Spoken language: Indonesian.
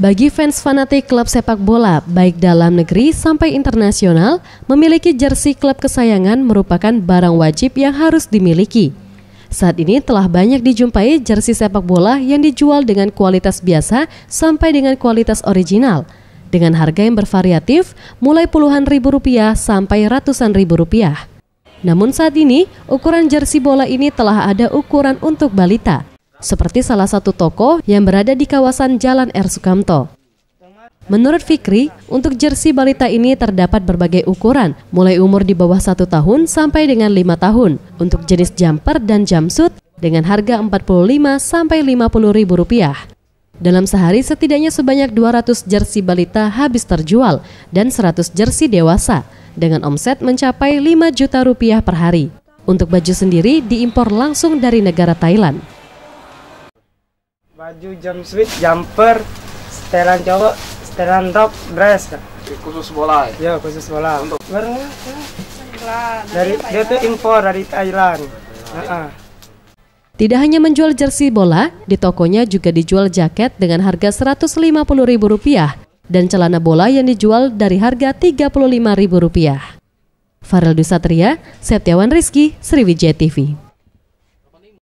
Bagi fans fanatik klub sepak bola, baik dalam negeri sampai internasional, memiliki jersey klub kesayangan merupakan barang wajib yang harus dimiliki. Saat ini telah banyak dijumpai jersey sepak bola yang dijual dengan kualitas biasa sampai dengan kualitas original, dengan harga yang bervariatif mulai puluhan ribu rupiah sampai ratusan ribu rupiah. Namun saat ini, ukuran jersey bola ini telah ada ukuran untuk balita – seperti salah satu toko yang berada di kawasan Jalan R. Sukamto. Menurut Fikri, untuk jersi balita ini terdapat berbagai ukuran, mulai umur di bawah satu tahun sampai dengan lima tahun, untuk jenis jumper dan jumpsuit dengan harga rp 45 sampai 50 ribu rupiah. Dalam sehari setidaknya sebanyak 200 jersi balita habis terjual dan 100 jersi dewasa dengan omset mencapai 5 juta rupiah per hari. Untuk baju sendiri diimpor langsung dari negara Thailand. Baju jumpsuit, jumper, setelan cowok, setelan top, dress Khusus bola ya? Iya, khusus bola. Untuk? Thailand. Dari, dia tuh impor dari Thailand. Uh Tidak hanya menjual jersey bola, di tokonya juga dijual jaket dengan harga Rp150.000 dan celana bola yang dijual dari harga Rp35.000. Farel Dusatria, Setiawan Rizki, Sriwijaya TV.